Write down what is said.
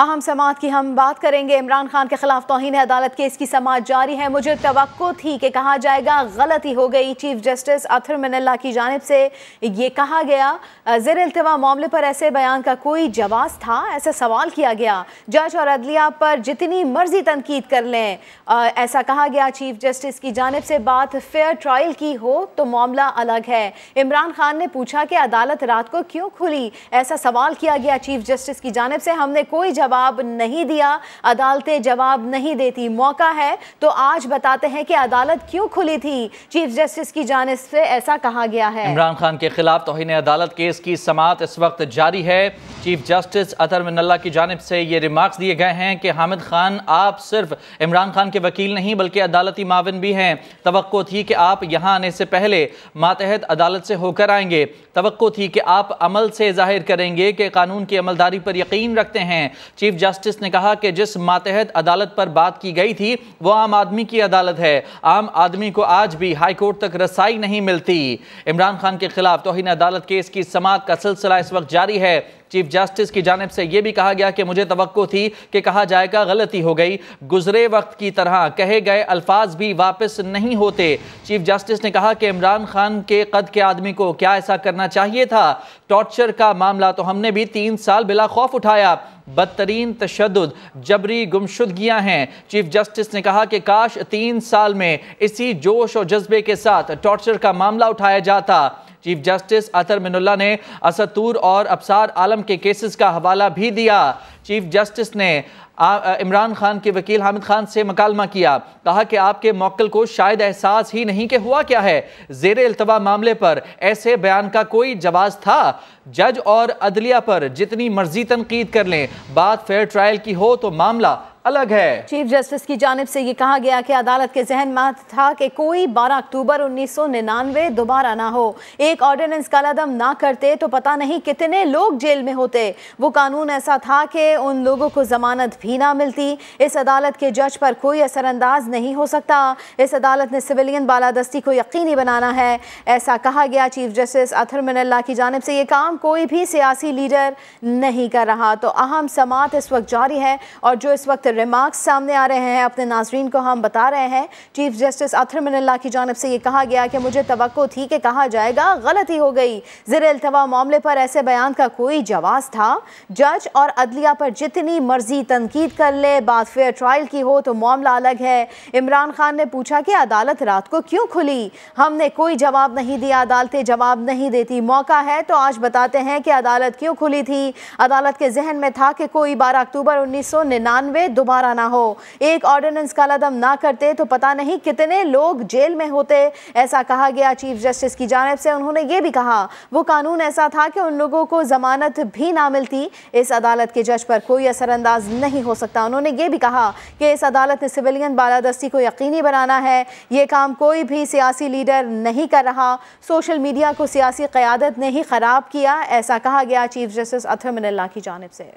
अहम समात की हम बात करेंगे इमरान खान के खिलाफ तोहन अदालत केस की समात जारी है मुझे तो थी कि कहा जाएगा गलती हो गई चीफ जस्टिस अथर मिनल्ला की जानब से ये कहा गया जेर अल्तवा मामले पर ऐसे बयान का कोई जवाब था ऐसा सवाल किया गया जज और अदलिया पर जितनी मर्जी तनकीद कर लें ऐसा कहा गया चीफ जस्टिस की जानब से बात फेयर ट्रायल की हो तो मामला अलग है इमरान खान ने पूछा कि अदालत रात को क्यों खुली ऐसा सवाल किया गया चीफ जस्टिस की जानब से हमने कोई जवाब नहीं दिया अदालतें जवाब नहीं देती मौका है तो आज बताते हैं कि अदालत क्यों खुली थी चीफ जस्टिस की जानब से ऐसा कहा गया है इमरान खान के खिलाफ तोहिन अदालत केस की समात इस वक्त जारी है चीफ जस्टिस अतर मिनल्ला की जानब से ये रिमार्क्स दिए गए हैं कि हामिद खान आप सिर्फ इमरान खान के वकील नहीं बल्कि अदालती मावन भी हैं तो थी कि आप यहाँ आने से पहले मातहत अदालत से होकर आएंगे तो थी कि आप अमल से जाहिर करेंगे कि कानून की अमलदारी पर यकीन रखते हैं चीफ जस्टिस ने कहा कि जिस मातहत अदालत पर बात की गई थी वो आम आदमी की अदालत है आम आदमी को आज भी हाईकोर्ट तक रसाई नहीं मिलती इमरान खान के खिलाफ तोहिन अदालत केस की समात का सिलसिला इस वक्त जारी है चीफ जस्टिस की जानब से यह भी कहा गया कि मुझे तो थी कि कहा जाएगा गलती हो गई गुजरे वक्त की तरह कहे गए अल्फाज भी वापस नहीं होते चीफ जस्टिस ने कहा कि इमरान खान के कद के आदमी को क्या ऐसा करना चाहिए था टॉर्चर का मामला तो हमने भी तीन साल बिला खौफ उठाया बदतरीन तशद जबरी गुमशुदगियाँ हैं चीफ जस्टिस ने कहा कि काश तीन साल में इसी जोश और जज्बे के साथ टॉर्चर का मामला उठाया जाता चीफ जस्टिस अतर मिनुल्ला ने असतूर और अबसार आलम के केसेस का हवाला भी दिया चीफ जस्टिस ने इमरान खान के वकील हामिद खान से मकालमा किया कहा कि आपके मौकल को शायद एहसास ही नहीं कि हुआ क्या है जेर अल्तवा मामले पर ऐसे बयान का कोई जवाब था जज और अदलिया पर जितनी मर्जी तनकीद कर लें बात फेयर ट्रायल की हो तो मामला अलग है चीफ जस्टिस की जानब से ये कहा गया कि अदालत के जहन मत था कि कोई 12 अक्टूबर उन्नीस सौ निन्यानवे दोबारा ना हो एक ऑर्डिनेंस लदम ना करते तो पता नहीं कितने लोग जेल में होते वो कानून ऐसा था कि उन लोगों को जमानत भी ना मिलती इस अदालत के जज पर कोई असरअंदाज नहीं हो सकता इस अदालत ने सिविलियन बालादस्ती को यकीनी बनाना है ऐसा कहा गया चीफ जस्टिस अथर मनल्ला की जानब से ये काम कोई भी सियासी लीडर नहीं कर रहा तो अहम समात इस वक्त जारी है और जो इस वक्त रिमार्क्स सामने आ रहे हैं अपने नाजरीन को हम बता रहे हैं चीफ जस्टिस अथर मिनल्ला की जानब से ये कहा गया कि मुझे तो थी कि कहा जाएगा गलती हो गई ज़र अल्तवा मामले पर ऐसे बयान का कोई जवाब था जज और अदलिया पर जितनी मर्जी तनकीद कर ले बात फेयर ट्रायल की हो तो मामला अलग है इमरान खान ने पूछा कि अदालत रात को क्यों खुली हमने कोई जवाब नहीं दिया अदालतें जवाब नहीं देती मौका है तो आज बताते हैं कि अदालत क्यों खुली थी अदालत के जहन में था कि कोई बारह अक्टूबर उन्नीस सौ निन्यानवे दोबारा ना हो एक ऑर्डिनेंस का लदम ना करते तो पता नहीं कितने लोग जेल में होते ऐसा कहा गया चीफ जस्टिस की जानब से उन्होंने ये भी कहा वो कानून ऐसा था कि उन लोगों को जमानत भी ना मिलती इस अदालत के जज पर कोई असरअंदाज नहीं हो सकता उन्होंने ये भी कहा कि इस अदालत ने सिविलियन बालादस्ती को यकीनी बनाना है ये काम कोई भी सियासी लीडर नहीं कर रहा सोशल मीडिया को सियासी क़्यादत ने ही ख़राब किया ऐसा कहा गया चीफ जस्टिस अथर मिनल्ला की जानब से